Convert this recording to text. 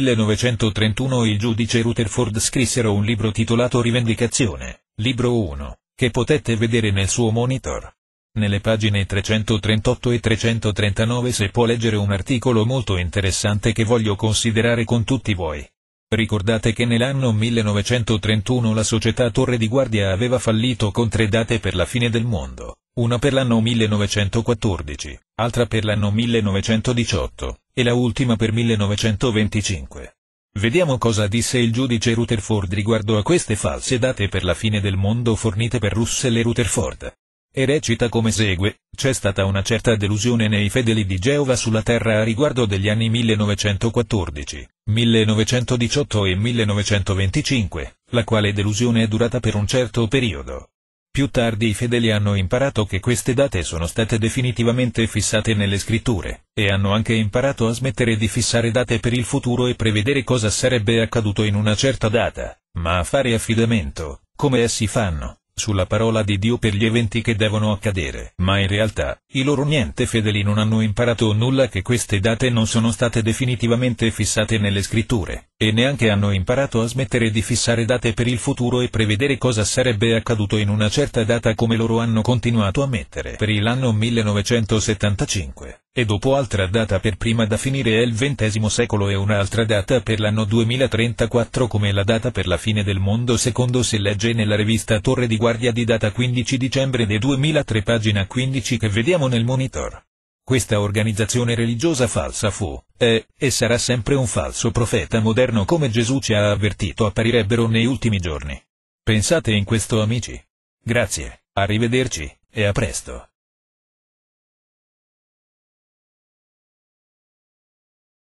1931 il giudice Rutherford scrissero un libro titolato Rivendicazione, libro 1, che potete vedere nel suo monitor. Nelle pagine 338 e 339 si può leggere un articolo molto interessante che voglio considerare con tutti voi. Ricordate che nell'anno 1931 la società Torre di Guardia aveva fallito con tre date per la fine del mondo, una per l'anno 1914, altra per l'anno 1918, e la ultima per 1925. Vediamo cosa disse il giudice Rutherford riguardo a queste false date per la fine del mondo fornite per Russell e Rutherford. E recita come segue, c'è stata una certa delusione nei fedeli di Geova sulla Terra a riguardo degli anni 1914, 1918 e 1925, la quale delusione è durata per un certo periodo. Più tardi i fedeli hanno imparato che queste date sono state definitivamente fissate nelle scritture, e hanno anche imparato a smettere di fissare date per il futuro e prevedere cosa sarebbe accaduto in una certa data, ma a fare affidamento, come essi fanno, sulla parola di Dio per gli eventi che devono accadere, ma in realtà, i loro niente fedeli non hanno imparato nulla che queste date non sono state definitivamente fissate nelle scritture, e neanche hanno imparato a smettere di fissare date per il futuro e prevedere cosa sarebbe accaduto in una certa data come loro hanno continuato a mettere per l'anno 1975 e dopo altra data per prima da finire è il XX secolo e un'altra data per l'anno 2034 come la data per la fine del mondo secondo se legge nella rivista Torre di Guardia di data 15 dicembre del 2003 pagina 15 che vediamo nel monitor. Questa organizzazione religiosa falsa fu, è, e sarà sempre un falso profeta moderno come Gesù ci ha avvertito apparirebbero nei ultimi giorni. Pensate in questo amici. Grazie, arrivederci, e a presto.